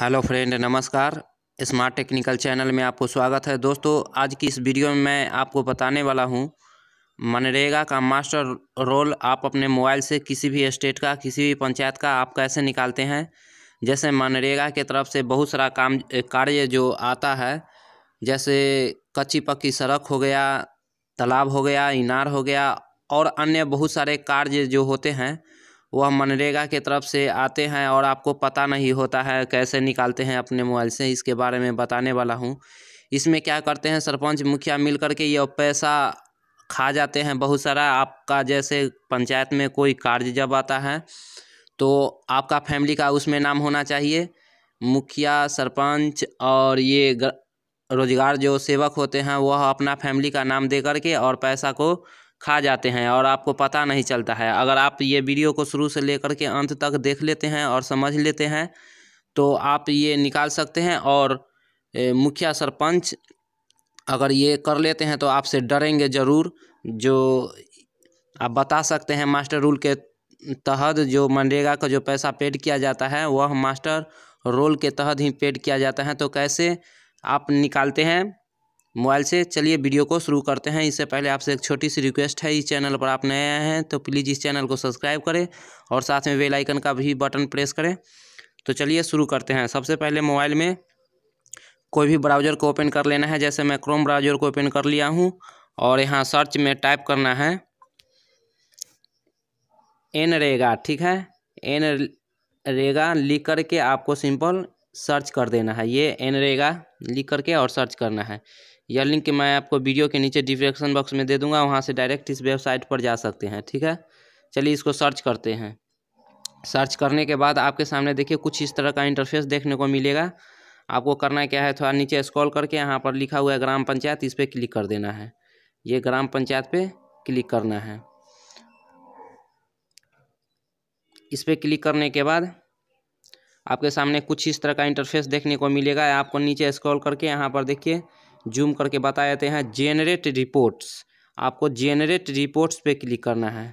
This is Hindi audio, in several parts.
हेलो फ्रेंड नमस्कार स्मार्ट टेक्निकल चैनल में आपको स्वागत है दोस्तों आज की इस वीडियो में मैं आपको बताने वाला हूं मनरेगा का मास्टर रोल आप अपने मोबाइल से किसी भी स्टेट का किसी भी पंचायत का आप कैसे निकालते हैं जैसे मनरेगा के तरफ से बहुत सारा काम कार्य जो आता है जैसे कच्ची पक्की सड़क हो गया तालाब हो गया इनार हो गया और अन्य बहुत सारे कार्य जो होते हैं वह मनरेगा के तरफ से आते हैं और आपको पता नहीं होता है कैसे निकालते हैं अपने मोबाइल से इसके बारे में बताने वाला हूँ इसमें क्या करते हैं सरपंच मुखिया मिल करके यह पैसा खा जाते हैं बहुत सारा आपका जैसे पंचायत में कोई कार्य जब आता है तो आपका फैमिली का उसमें नाम होना चाहिए मुखिया सरपंच और ये रोजगार जो सेवक होते हैं वह अपना फैमिली का नाम दे करके और पैसा को खा जाते हैं और आपको पता नहीं चलता है अगर आप ये वीडियो को शुरू से लेकर के अंत तक देख लेते हैं और समझ लेते हैं तो आप ये निकाल सकते हैं और मुखिया सरपंच अगर ये कर लेते हैं तो आपसे डरेंगे ज़रूर जो आप बता सकते हैं मास्टर रूल के तहत जो मनरेगा का जो पैसा पेड किया जाता है वह मास्टर रोल के तहत ही पेड किया जाता है तो कैसे आप निकालते हैं मोबाइल से चलिए वीडियो को शुरू करते हैं इससे पहले आपसे एक छोटी सी रिक्वेस्ट है इस चैनल पर आप नए आए हैं तो प्लीज़ इस चैनल को सब्सक्राइब करें और साथ में वेलाइकन का भी बटन प्रेस करें तो चलिए शुरू करते हैं सबसे पहले मोबाइल में कोई भी ब्राउज़र को ओपन कर लेना है जैसे मैं क्रोम ब्राउज़र को ओपन कर लिया हूँ और यहाँ सर्च में टाइप करना है एन रेगा ठीक है एन रेगा लिख करके आपको सिंपल सर्च कर देना है ये एनरेगा लिख करके और सर्च करना है यह लिंक मैं आपको वीडियो के नीचे डिस्क्रिप्शन बॉक्स में दे दूंगा वहाँ से डायरेक्ट इस वेबसाइट पर जा सकते हैं ठीक है चलिए इसको सर्च करते हैं सर्च करने के बाद आपके सामने देखिए कुछ इस तरह का इंटरफेस देखने को मिलेगा आपको करना क्या है थोड़ा नीचे स्क्रॉल करके यहाँ पर लिखा हुआ है ग्राम पंचायत इस पर क्लिक कर देना है ये ग्राम पंचायत पे क्लिक करना है इस पर क्लिक करने के बाद आपके सामने कुछ इस तरह का इंटरफेस देखने को मिलेगा आपको नीचे स्क्रॉल करके यहाँ पर देखिए जूम करके बता देते हैं जेनरेट रिपोर्ट्स आपको जेनरेट रिपोर्ट्स पे क्लिक करना है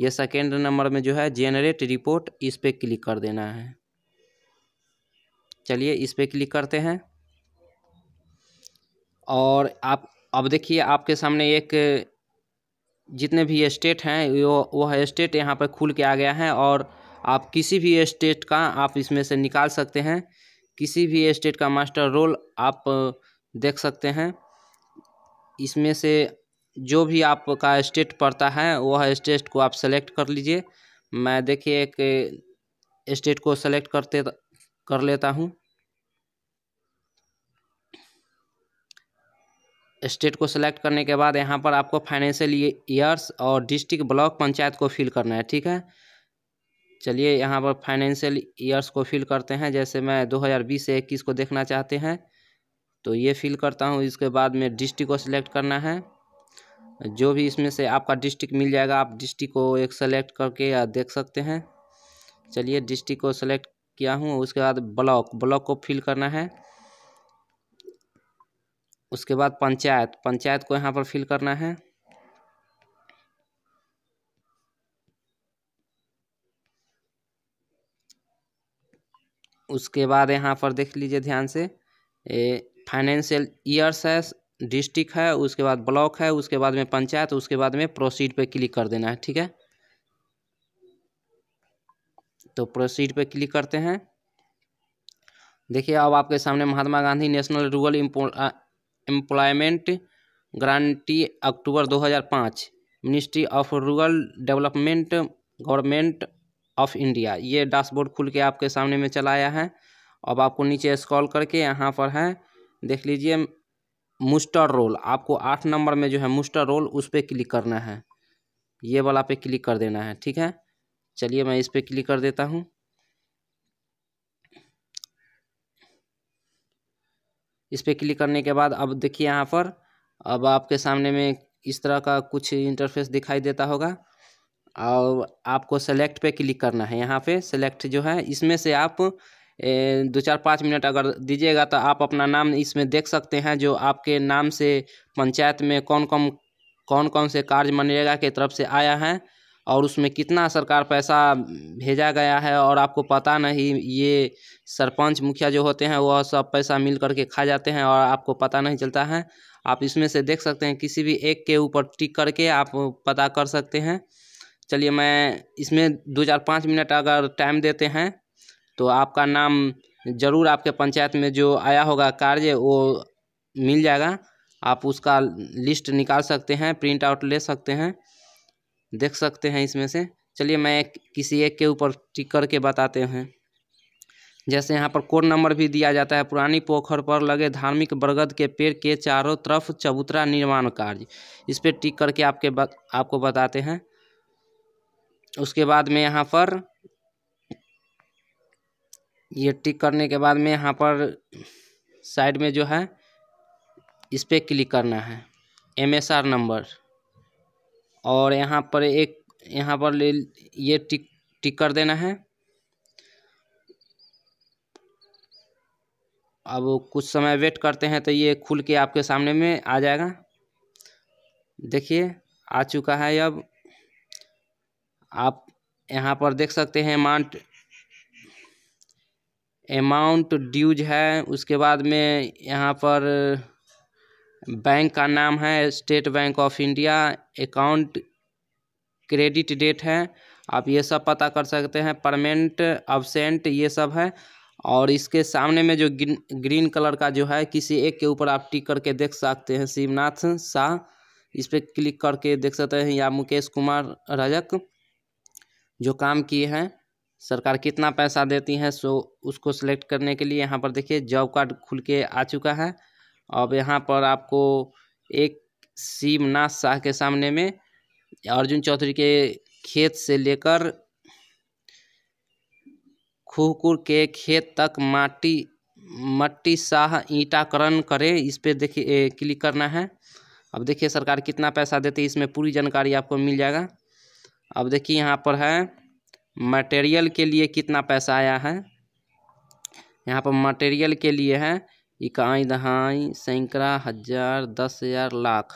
ये सेकेंड नंबर में जो है जेनरेट रिपोर्ट इस पर क्लिक कर देना है चलिए इस पर क्लिक करते हैं और आप अब देखिए आपके सामने एक जितने भी स्टेट हैं वो वह स्टेट यहाँ पर खुल के आ गया है और आप किसी भी स्टेट का आप इसमें से निकाल सकते हैं किसी भी स्टेट का मास्टर रोल आप देख सकते हैं इसमें से जो भी आपका स्टेट पड़ता है वह स्टेट को आप सेलेक्ट कर लीजिए मैं देखिए एक स्टेट को सेलेक्ट करते कर लेता हूँ स्टेट को सिलेक्ट करने के बाद यहाँ पर आपको फाइनेंशियल ईयर्स और डिस्ट्रिक्ट ब्लॉक पंचायत को फिल करना है ठीक है चलिए यहाँ पर फाइनेंशियल ईयर्स को फिल करते हैं जैसे मैं 2020 से 21 को देखना चाहते हैं तो ये फिल करता हूँ इसके बाद में डिस्ट्रिक्ट को सिलेक्ट करना है जो भी इसमें से आपका डिस्ट्रिक्ट मिल जाएगा आप डिस्ट्रिक्ट को एक सेलेक्ट करके देख सकते हैं चलिए डिस्ट्रिक्ट को सेलेक्ट किया हूँ उसके बाद ब्लॉक ब्लॉक को फिल करना है उसके बाद पंचायत पंचायत को यहाँ पर फिल करना है उसके बाद यहाँ पर देख लीजिए ध्यान से फाइनेंशियल ईयर्स है डिस्ट्रिक्ट है उसके बाद ब्लॉक है उसके बाद में पंचायत उसके बाद में प्रोसीड पे क्लिक कर देना है ठीक है तो प्रोसीड पे क्लिक करते हैं देखिए अब आपके सामने Mahatma Gandhi national rural employment guarantee October 2005 ministry of rural development government of India ये डैशबोर्ड खुल के आपके सामने में चला आया है अब आपको नीचे स्क्रॉल करके यहाँ पर है देख लीजिए मुस्टर रोल आपको आठ नंबर में जो है मुस्टर रोल उस पर क्लिक करना है ये वाला पे क्लिक कर देना है ठीक है चलिए मैं इस पर क्लिक कर देता हूँ इस पर क्लिक करने के बाद अब देखिए यहाँ पर अब आपके सामने में इस तरह का कुछ इंटरफेस दिखाई देता होगा और आपको सेलेक्ट पे क्लिक करना है यहाँ पे सेलेक्ट जो है इसमें से आप दो चार पाँच मिनट अगर दीजिएगा तो आप अपना नाम इसमें देख सकते हैं जो आपके नाम से पंचायत में कौन कौन कौन कौन से कार्य मनरेगा के तरफ से आया है और उसमें कितना सरकार पैसा भेजा गया है और आपको पता नहीं ये सरपंच मुखिया जो होते हैं वह सब पैसा मिल करके खा जाते हैं और आपको पता नहीं चलता है आप इसमें से देख सकते हैं किसी भी एक के ऊपर टिक करके आप पता कर सकते हैं चलिए मैं इसमें दो चार पाँच मिनट अगर टाइम देते हैं तो आपका नाम ज़रूर आपके पंचायत में जो आया होगा कार्य वो मिल जाएगा आप उसका लिस्ट निकाल सकते हैं प्रिंट आउट ले सकते हैं देख सकते हैं इसमें से चलिए मैं किसी एक के ऊपर टिक करके बताते हैं जैसे यहाँ पर कोड नंबर भी दिया जाता है पुरानी पोखर पर लगे धार्मिक बरगद के पेड़ के चारों तरफ चबूतरा निर्माण कार्य इस पर टिक करके आपके बत, आपको बताते हैं उसके बाद में यहाँ पर ये टिक करने के बाद में यहाँ पर साइड में जो है इस पर क्लिक करना है एम एस आर नंबर और यहाँ पर एक यहाँ पर ले ये टिक टिक कर देना है अब कुछ समय वेट करते हैं तो ये खुल के आपके सामने में आ जाएगा देखिए आ चुका है अब आप यहाँ पर देख सकते हैं अमाउंट अमाउंट ड्यूज है उसके बाद में यहाँ पर बैंक का नाम है State Bank of India account credit date है आप ये सब पता कर सकते हैं परमेंट अबसेंट ये सब है और इसके सामने में जो ग्रीन कलर का जो है किसी एक के ऊपर आप टिक करके देख सकते हैं शिवनाथ शाह इस पर क्लिक करके देख सकते हैं या मुकेश कुमार रजक जो काम किए हैं सरकार कितना पैसा देती है सो उसको सिलेक्ट करने के लिए यहाँ पर देखिए जॉब कार्ड खुल के आ चुका है अब यहाँ पर आपको एक सीमनाथ शाह के सामने में अर्जुन चौधरी के खेत से लेकर खुहकुर के खेत तक माटी मट्टी शाह ईटाकरण करे इस पर देखिए क्लिक करना है अब देखिए सरकार कितना पैसा देती है इसमें पूरी जानकारी आपको मिल जाएगा अब देखिए यहाँ पर है मटेरियल के लिए कितना पैसा आया है यहाँ पर मटेरियल के लिए है इकाई दहाई सैकड़ा हज़ार दस हज़ार लाख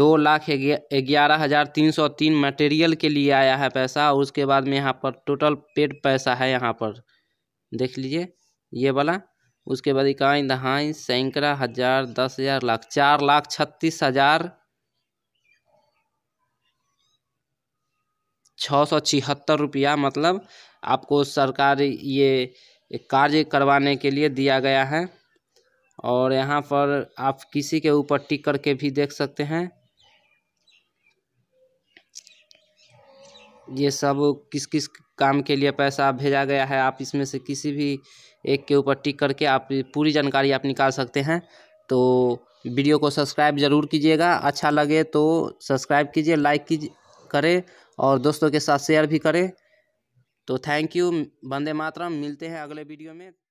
दो लाख ग्यारह हज़ार तीन सौ तीन मटेरियल के लिए आया है पैसा और उसके बाद में यहाँ पर टोटल पेड पैसा है यहाँ पर देख लीजिए ये वाला उसके बाद इकाई दहाई सैकड़ा हज़ार दस हज़ार लाख चार लाख छत्तीस हज़ार छः सौ छिहत्तर रुपया मतलब आपको सरकार ये कार्य करवाने के लिए दिया गया है और यहाँ पर आप किसी के ऊपर टिक करके भी देख सकते हैं ये सब किस किस काम के लिए पैसा भेजा गया है आप इसमें से किसी भी एक के ऊपर टिक करके आप पूरी जानकारी आप निकाल सकते हैं तो वीडियो को सब्सक्राइब ज़रूर कीजिएगा अच्छा लगे तो सब्सक्राइब कीजिए लाइक कीजिए करें और दोस्तों के साथ शेयर भी करें तो थैंक यू वंदे मातरम मिलते हैं अगले वीडियो में